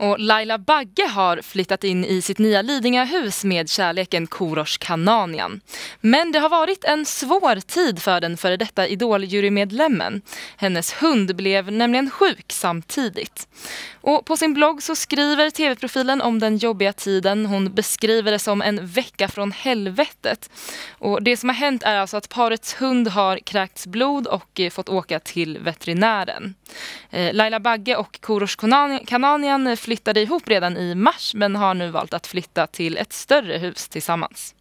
Och Laila Bagge har flyttat in i sitt nya Lidingöhus med kärleken Korosh Kananian. Men det har varit en svår tid för den före detta Idol-jurymedlemmen. Hennes hund blev nämligen sjuk samtidigt. Och på sin blogg så skriver tv-profilen om den jobbiga tiden. Hon beskriver det som en vecka från helvetet. Och det som har hänt är alltså att parets hund har kräkts blod och eh, fått åka till veterinären. Eh, Laila Bagge och Korosh Kananian flyttade ihop redan i mars men har nu valt att flytta till ett större hus tillsammans.